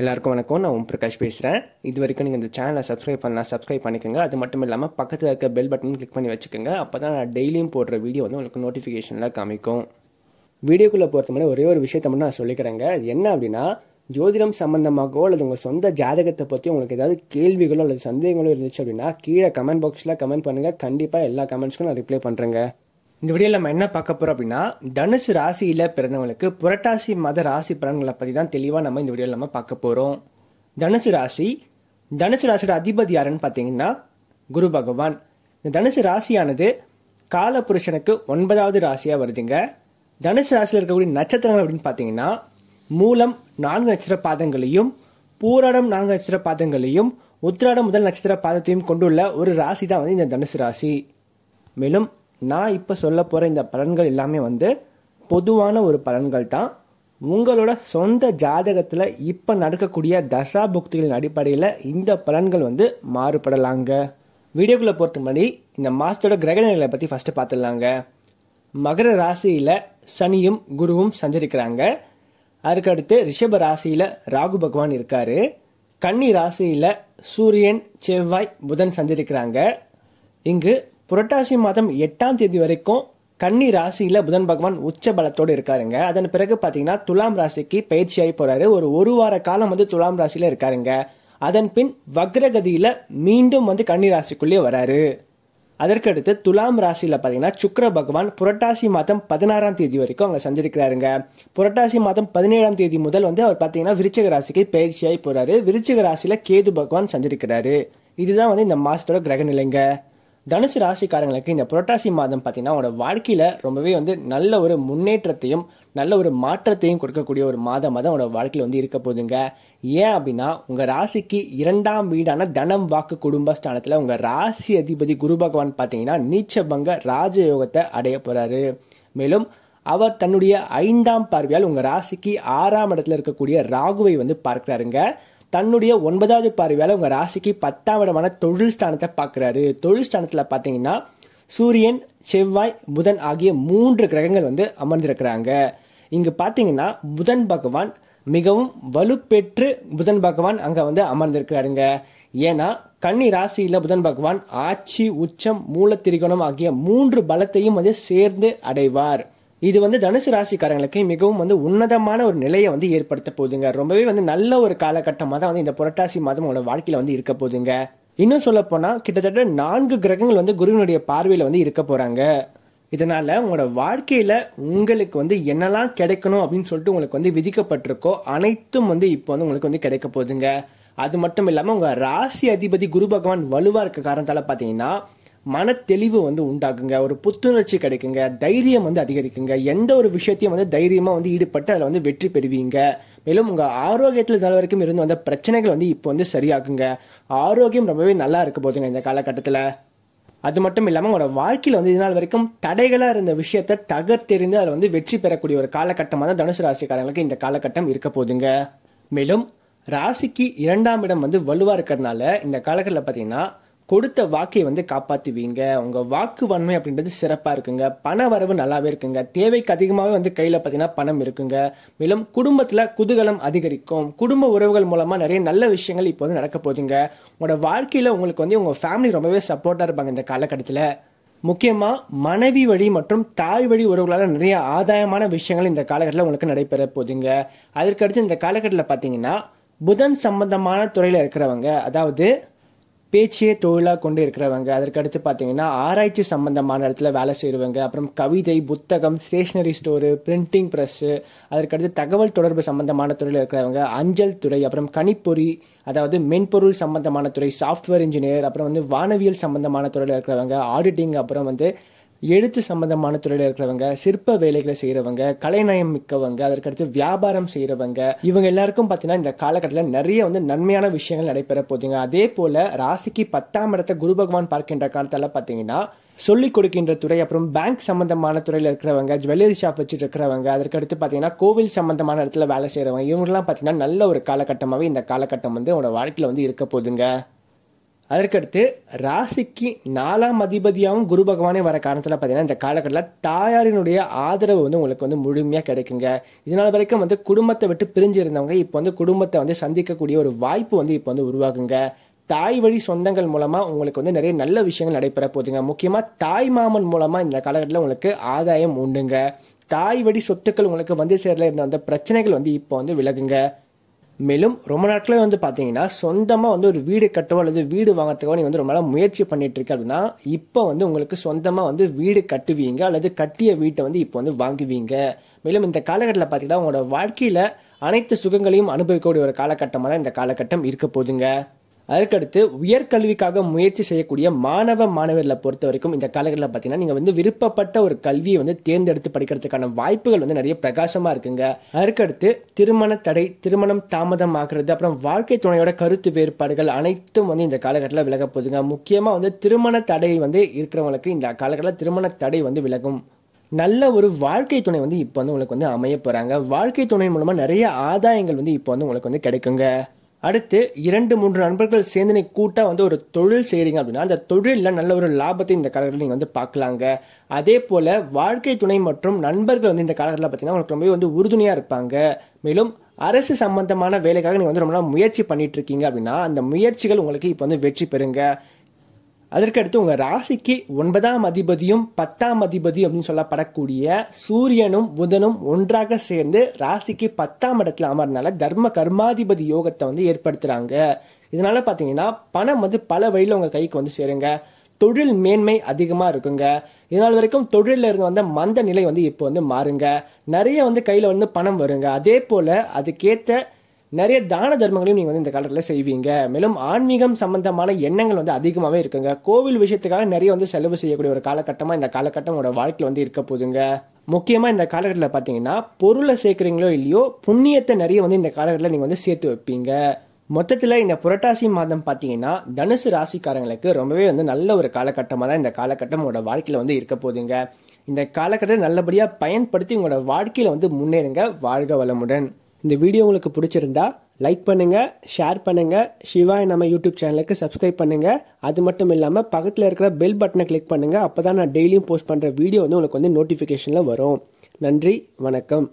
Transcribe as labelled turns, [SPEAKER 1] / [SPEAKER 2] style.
[SPEAKER 1] எல்லாருக்கும் வணக்கம் நான் ஓம் பிரகாஷ் பேசுகிறேன் இது வரைக்கும் நீங்கள் இந்த சேனலை சப்ஸ்கிரைப் பண்ணலாம் சப்ஸ்கிரைப் பண்ணிக்கோங்க அது மட்டும் இல்லாமல் பக்கத்தில் இருக்க பெல் பட்டன் கிளிக் பண்ணி வச்சுக்கோங்க அப்போ தான் நான் டெய்லியும் போடுற வீடியோ வந்து உங்களுக்கு நோட்டிஃபிகேஷனில் காமிக்கும் வீடியோக்குள்ளே போகிறது மாதிரி ஒரே ஒரு விஷயத்த மட்டும் நான் சொல்லிக்கிறேங்க என்ன அப்படின்னா ஜோதிடம் சம்மந்தமாகவோ அல்லது உங்கள் சொந்த ஜாதகத்தை பற்றி உங்களுக்கு ஏதாவது கேள்விகளோ அல்லது சந்தேகங்களோ இருந்துச்சு அப்படின்னா கீழே கமெண்ட் பாக்ஸில் கமெண்ட் பண்ணுங்கள் கண்டிப்பாக எல்லா கமெண்ட்ஸ்க்கும் நான் ரிப்ளை பண்ணுறேங்க இந்த வீடியோவில் நம்ம என்ன பார்க்க போகிறோம் அப்படின்னா தனுசு ராசியில் பிறந்தவங்களுக்கு புரட்டாசி மத ராசி பலன்களை பற்றி தான் தெளிவாக நம்ம இந்த வீடியோவில் நம்ம பார்க்க போகிறோம் தனுசு ராசி தனுசு ராசியோட அதிபதி யாருன்னு பார்த்தீங்கன்னா குரு பகவான் இந்த தனுசு ராசியானது கால புருஷனுக்கு ஒன்பதாவது ராசியாக வருதுங்க தனுசு ராசியில் இருக்கக்கூடிய நட்சத்திரங்கள் அப்படின்னு பார்த்தீங்கன்னா மூலம் நான்கு நட்சத்திர பாதங்களையும் பூராடம் நான்கு நட்சத்திர பாதங்களையும் உத்திராடம் முதல் நட்சத்திர பாதத்தையும் கொண்டுள்ள ஒரு ராசி தான் வந்து இந்த தனுசு ராசி மேலும் நான் இப்போ சொல்ல போகிற இந்த பலன்கள் எல்லாமே வந்து பொதுவான ஒரு பலன்கள் தான் உங்களோட சொந்த ஜாதகத்தில் இப்போ நடக்கக்கூடிய தசா புக்திகளின் அடிப்படையில் இந்த பலன்கள் வந்து மாறுபடலாங்க வீடியோக்குள்ளே பொறுத்த முன்னாடி இந்த மாதத்தோட கிரகணங்களை பற்றி ஃபஸ்ட்டு பார்த்துடலாங்க மகர ராசியில் சனியும் குருவும் சஞ்சரிக்கிறாங்க அதுக்கடுத்து ரிஷப ராசியில் ராகு பகவான் இருக்கார் கன்னி ராசியில் சூரியன் செவ்வாய் புதன் சஞ்சரிக்கிறாங்க இங்கு புரட்டாசி மாதம் எட்டாம் தேதி வரைக்கும் கன்னி ராசியில புதன் பகவான் உச்ச பலத்தோடு இருக்காருங்க அதன் பிறகு பாத்தீங்கன்னா துலாம் ராசிக்கு பயிற்சி ஆகி போறாரு ஒரு ஒரு வார காலம் வந்து துலாம் ராசியில இருக்காருங்க அதன் பின் வக்ரகதியில மீண்டும் வந்து கன்னி ராசிக்குள்ளே வராரு அதற்கடுத்து துலாம் ராசியில் பார்த்தீங்கன்னா சுக்கர பகவான் புரட்டாசி மாதம் பதினாறாம் தேதி வரைக்கும் அங்க சந்திருக்கிறாருங்க புரட்டாசி மாதம் பதினேழாம் தேதி முதல் வந்து அவர் பார்த்தீங்கன்னா விருச்சக ராசிக்கு பயிற்சியாகி போகிறாரு விருச்சக ராசியில் கேது பகவான் சஞ்சரிக்கிறாரு இதுதான் வந்து இந்த மாதத்தோட கிரகநிலைங்க தனுசு ராசிக்காரங்களுக்கு இந்த புரட்டாசி மாதம் பார்த்தீங்கன்னா உங்களோட வாழ்க்கையில் ரொம்பவே வந்து நல்ல ஒரு முன்னேற்றத்தையும் நல்ல ஒரு மாற்றத்தையும் கொடுக்கக்கூடிய ஒரு மாதமாக தான் உங்களோட வாழ்க்கையில் வந்து இருக்க போதுங்க ஏன் அப்படின்னா உங்கள் ராசிக்கு இரண்டாம் வீடான தனம் வாக்கு குடும்ப ஸ்தானத்தில் உங்கள் ராசி அதிபதி குரு பகவான் பார்த்தீங்கன்னா நீச்சபங்க ராஜயோகத்தை அடைய போகிறாரு மேலும் அவர் தன்னுடைய ஐந்தாம் பார்வையால் உங்கள் ராசிக்கு ஆறாம் இடத்துல இருக்கக்கூடிய ராகுவை வந்து பார்க்குறாருங்க தன்னுடைய ஒன்பதாவது பார்வையால் உங்கள் ராசிக்கு பத்தாம் இடமான தொழில் ஸ்தானத்தை பார்க்குறாரு தொழில் ஸ்தானத்தில் பார்த்தீங்கன்னா சூரியன் செவ்வாய் புதன் ஆகிய மூன்று கிரகங்கள் வந்து அமர்ந்திருக்கிறாங்க இங்கு பார்த்தீங்கன்னா புதன் பகவான் மிகவும் வலுப்பெற்று புதன் பகவான் அங்கே வந்து அமர்ந்திருக்காருங்க ஏன்னா கன்னி ராசியில் புதன் பகவான் ஆட்சி உச்சம் மூலத்திரிகோணம் ஆகிய மூன்று பலத்தையும் வந்து சேர்ந்து அடைவார் இது வந்து தனுசு ராசிக்காரங்களுக்கு மிகவும் வந்து உன்னதமான ஒரு நிலையை வந்து ஏற்படுத்த போகுதுங்க ரொம்பவே வந்து நல்ல ஒரு காலகட்டமாக தான் வந்து இந்த புரட்டாசி மாதம் உங்களோட வாழ்க்கையில் வந்து இருக்க போகுதுங்க இன்னும் சொல்ல போனால் கிட்டத்தட்ட நான்கு கிரகங்கள் வந்து குருவினுடைய பார்வையில் வந்து இருக்க போகிறாங்க இதனால உங்களோட வாழ்க்கையில உங்களுக்கு வந்து என்னெல்லாம் கிடைக்கணும் அப்படின்னு சொல்லிட்டு உங்களுக்கு வந்து விதிக்கப்பட்டிருக்கோ அனைத்தும் வந்து இப்போ வந்து உங்களுக்கு வந்து கிடைக்க போகுதுங்க அது மட்டும் இல்லாமல் உங்கள் ராசி அதிபதி குரு பகவான் வலுவாக இருக்க காரணத்தால் பார்த்தீங்கன்னா மனத்தெளிவு வந்து உண்டாக்குங்க ஒரு புத்துணர்ச்சி கிடைக்குங்க தைரியம் வந்து அதிகரிக்குங்க எந்த ஒரு விஷயத்தையும் வந்து தைரியமாக வந்து ஈடுபட்டு அதில் வந்து வெற்றி பெறுவீங்க மேலும் உங்கள் ஆரோக்கியத்தில் நாள் வரைக்கும் இருந்து வந்த பிரச்சனைகள் வந்து இப்போ வந்து சரியாகுங்க ஆரோக்கியம் ரொம்பவே நல்லா இருக்க போதுங்க இந்த காலகட்டத்தில் அது மட்டும் இல்லாமல் உங்களோட வாழ்க்கையில் வந்து இதனால் வரைக்கும் தடைகளாக இருந்த விஷயத்தை தகர்த்தெறிந்து அதில் வந்து வெற்றி பெறக்கூடிய ஒரு காலகட்டமாக தான் தனுசு ராசிக்காரங்களுக்கு இந்த காலகட்டம் இருக்க போதுங்க மேலும் ராசிக்கு இரண்டாம் இடம் வந்து வலுவாக இருக்கிறதுனால இந்த காலகட்டத்தில் பார்த்தீங்கன்னா கொடுத்த வாக்கை வந்து காப்பாற்றுவீங்க உங்கள் வாக்கு வன்மை அப்படின்றது சிறப்பாக இருக்குங்க பண வரவு நல்லாவே இருக்குங்க தேவைக்கு அதிகமாகவே வந்து கையில் பார்த்தீங்கன்னா பணம் இருக்குங்க மேலும் குடும்பத்தில் குதூகலம் அதிகரிக்கும் குடும்ப உறவுகள் மூலமாக நிறைய நல்ல விஷயங்கள் இப்போ வந்து நடக்க போதுங்க உங்களோட வாழ்க்கையில் உங்களுக்கு வந்து உங்கள் ஃபேமிலி ரொம்பவே சப்போர்ட்டாக இருப்பாங்க இந்த காலகட்டத்தில் முக்கியமாக மனைவி வழி மற்றும் தாய் வழி உறவுகளால் நிறைய ஆதாயமான விஷயங்கள் இந்த காலகட்டத்தில் உங்களுக்கு நடைபெற போகுதுங்க அதற்கடுத்து இந்த காலகட்டத்தில் பார்த்தீங்கன்னா புதன் சம்பந்தமான துறையில் இருக்கிறவங்க அதாவது பேச்சையே தொழிலாக கொண்டு இருக்கிறவங்க அதற்கடுத்து பார்த்தீங்கன்னா ஆராய்ச்சி சம்பந்தமான இடத்துல வேலை செய்கிறவங்க அப்புறம் கவிதை புத்தகம் ஸ்டேஷ்னரி ஸ்டோரு பிரிண்டிங் ப்ரெஸ்ஸு அதற்கடுத்து தகவல் தொடர்பு சம்பந்தமான துறையில் இருக்கிறவங்க அஞ்சல் துறை அப்புறம் கணிப்பொறி அதாவது மென்பொருள் சம்பந்தமான துறை சாஃப்ட்வேர் இன்ஜினியர் அப்புறம் வந்து வானவியல் சம்பந்தமான துறையில் இருக்கிறவங்க ஆடிட்டிங் அப்புறம் வந்து எழுத்து சம்மந்தமான துறையில் இருக்கிறவங்க சிற்ப வேலைகளை செய்கிறவங்க கலைநயம் மிக்கவங்க அதற்கடுத்து வியாபாரம் செய்கிறவங்க இவங்க எல்லாருக்கும் பார்த்தீங்கன்னா இந்த காலகட்டத்தில் நிறைய வந்து நன்மையான விஷயங்கள் நடைபெற போதுங்க அதே போல ராசிக்கு பத்தாம் இடத்தை குரு பகவான் பார்க்கின்ற காலத்தில் பார்த்தீங்கன்னா சொல்லிக் கொடுக்கின்ற துறை அப்புறம் பேங்க் சம்பந்தமான துறையில் இருக்கிறவங்க ஜுவல்லரி ஷாப் வச்சுட்டு இருக்கிறவங்க அதற்கடுத்து பார்த்தீங்கன்னா கோவில் சம்பந்தமான இடத்துல வேலை செய்கிறவங்க எல்லாம் பார்த்தீங்கன்னா நல்ல ஒரு காலகட்டமாகவே இந்த காலகட்டம் வந்து உங்களோட வாழ்க்கையில் வந்து இருக்க போதுங்க அதற்கடுத்து ராசிக்கு நாலாம் அதிபதியாகவும் குரு பகவானே வர காரணத்தில் பார்த்தீங்கன்னா இந்த காலகட்டத்தில் தாயாரினுடைய ஆதரவு வந்து உங்களுக்கு வந்து முழுமையாக கிடைக்குங்க இதனால் வரைக்கும் வந்து குடும்பத்தை விட்டு பிரிஞ்சு இருந்தவங்க இப்போ வந்து குடும்பத்தை வந்து சந்திக்கக்கூடிய ஒரு வாய்ப்பு வந்து இப்போ வந்து உருவாகுங்க தாய் வழி சொந்தங்கள் மூலமாக உங்களுக்கு வந்து நிறைய நல்ல விஷயங்கள் நடைபெற போகுதுங்க முக்கியமாக தாய் மாமன் மூலமாக இந்த காலகட்டத்தில் உங்களுக்கு ஆதாயம் உண்டுங்க தாய் வழி சொத்துக்கள் உங்களுக்கு வந்து சேரல இருந்த அந்த பிரச்சனைகள் வந்து இப்போ வந்து விலகுங்க மேலும் ரொம்ப நாட்களே வந்து பார்த்தீங்கன்னா சொந்தமாக வந்து ஒரு வீடு கட்டவோ அல்லது வீடு வாங்குறதுக்கோ நீங்கள் வந்து ரொம்ப முயற்சி பண்ணிட்டு இருக்க அப்படின்னா இப்போ வந்து உங்களுக்கு சொந்தமாக வந்து வீடு கட்டுவீங்க அல்லது கட்டிய வீட்டை வந்து இப்போ வந்து வாங்குவீங்க மேலும் இந்த காலகட்டத்தில் பார்த்தீங்கன்னா உங்களோட வாழ்க்கையில் அனைத்து சுகங்களையும் அனுபவிக்கக்கூடிய ஒரு காலகட்டமாக தான் இந்த காலகட்டம் இருக்க போதுங்க அதற்கடுத்து உயர்கல்விக்காக முயற்சி செய்யக்கூடிய மாணவ மாணவர்களை பொறுத்த வரைக்கும் இந்த காலகட்டத்தில் பார்த்தீங்கன்னா நீங்கள் வந்து விருப்பப்பட்ட ஒரு கல்வியை வந்து தேர்ந்தெடுத்து படிக்கிறதுக்கான வாய்ப்புகள் வந்து நிறைய பிரகாசமாக இருக்குங்க அதுக்கடுத்து திருமண தடை திருமணம் தாமதம் ஆகிறது அப்புறம் வாழ்க்கை துணையோட கருத்து வேறுபாடுகள் அனைத்தும் வந்து இந்த காலகட்டத்தில் விலக போகுதுங்க முக்கியமாக வந்து திருமண தடை வந்து இருக்கிறவங்களுக்கு இந்த காலகட்டத்தில் திருமண தடை வந்து விலகும் நல்ல ஒரு வாழ்க்கை துணை வந்து இப்போ வந்து உங்களுக்கு வந்து அமைய போகிறாங்க வாழ்க்கை துணை மூலமாக நிறைய ஆதாயங்கள் வந்து இப்போ வந்து உங்களுக்கு வந்து கிடைக்குங்க அடுத்து இரண்டு மூன்று நண்பர்கள் சேர்ந்து நீங்கள் கூட்டாக வந்து ஒரு தொழில் செய்கிறீங்க அப்படின்னா அந்த தொழிலில் நல்ல ஒரு லாபத்தை இந்த காலகட்டத்தில் நீங்கள் வந்து பார்க்கலாங்க அதே போல் வாழ்க்கை துணை மற்றும் நண்பர்கள் வந்து இந்த காலகட்டத்தில் பார்த்தீங்கன்னா உங்களுக்கு ரொம்பவே வந்து உறுதுணையாக இருப்பாங்க மேலும் அரசு சம்பந்தமான வேலைக்காக நீங்கள் வந்து ரொம்ப நாள் முயற்சி பண்ணிட்டு இருக்கீங்க அப்படின்னா அந்த முயற்சிகள் உங்களுக்கு இப்போ வந்து வெற்றி பெறுங்க அதற்கடுத்து உங்கள் ராசிக்கு ஒன்பதாம் அதிபதியும் பத்தாம் அதிபதி அப்படின்னு சொல்லப்படக்கூடிய சூரியனும் புதனும் ஒன்றாக சேர்ந்து ராசிக்கு பத்தாம் இடத்துல அமர்னால தர்ம கர்மாதிபதி யோகத்தை வந்து ஏற்படுத்துகிறாங்க இதனால பார்த்தீங்கன்னா பணம் வந்து பல வழியில் உங்கள் கைக்கு வந்து சேருங்க தொழில் மேன்மை அதிகமாக இருக்குங்க இதனால் வரைக்கும் தொழிலில் இருந்து வந்த மந்த நிலை வந்து இப்போ வந்து மாறுங்க நிறைய வந்து கையில் வந்து பணம் வருங்க அதே போல் அதுக்கேற்ற நிறைய தான தர்மங்களையும் நீங்கள் வந்து இந்த காலத்தில் செய்வீங்க மேலும் ஆன்மீகம் சம்பந்தமான எண்ணங்கள் வந்து அதிகமாகவே இருக்குங்க கோவில் விஷயத்துக்காக நிறைய வந்து செலவு செய்யக்கூடிய ஒரு காலகட்டமாக இந்த காலகட்டம் உங்களோட வாழ்க்கையில் வந்து இருக்க போதுங்க முக்கியமாக இந்த காலகட்டத்தில் பார்த்தீங்கன்னா பொருளை சேர்க்குறீங்களோ இல்லையோ புண்ணியத்தை நிறைய வந்து இந்த காலகட்டத்தில் நீங்கள் வந்து சேர்த்து வைப்பீங்க மொத்தத்தில் இந்த புரட்டாசி மாதம் பார்த்தீங்கன்னா தனுசு ராசிக்காரங்களுக்கு ரொம்பவே வந்து நல்ல ஒரு காலகட்டமாக தான் இந்த காலகட்டம் உங்களோட வாழ்க்கையில் வந்து இருக்க போதுங்க இந்த காலகட்டத்தை நல்லபடியாக பயன்படுத்தி உங்களோட வாழ்க்கையில் வந்து முன்னேறுங்க வாழ்க வளமுடன் இந்த வீடியோ உங்களுக்கு பிடிச்சிருந்தா லைக் பண்ணுங்கள் ஷேர் பண்ணுங்கள் சிவாய் நம்ம யூடியூப் சேனலுக்கு சப்ஸ்கிரைப் பண்ணுங்கள் அது மட்டும் இல்லாமல் பக்கத்தில் இருக்கிற பெல் பட்டனை கிளிக் பண்ணுங்கள் அப்போ தான் நான் டெய்லியும் போஸ்ட் பண்ணுற வீடியோ வந்து உங்களுக்கு வந்து நோட்டிஃபிகேஷனில் வரும் நன்றி வணக்கம்